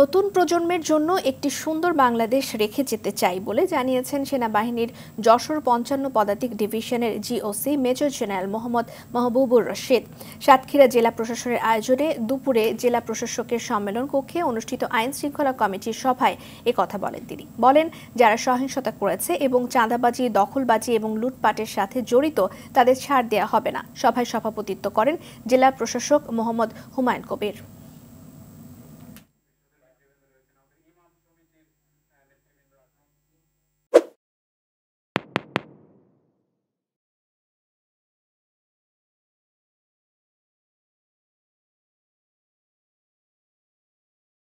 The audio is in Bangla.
নতুন প্রজন্মের জন্য একটি সুন্দর বাংলাদেশ রেখে যেতে চাই বলে জানিয়েছেন সেনাবাহিনীর যশোর পঞ্চান্ন পদাতিক ডিভিশনের GOC major general Mohammad Mahbubur Rashid Satkhira জেলা প্রশাসনের আয়োজনে দুপুরে জেলা প্রশাসকের সম্মেলন কক্ষে অনুষ্ঠিত আইন শৃঙ্খলা কমিটির সভায় কথা বলেন তিনি বলেন যারা সহিংসতা করেছে এবং চাঁদাবাজি দখলবাজি এবং লুটপাটের সাথে জড়িত তাদের ছাড় দেওয়া হবে না সভায় সভাপতিত্ব করেন জেলা প্রশাসক মোহাম্মদ হুমায়ুন কবির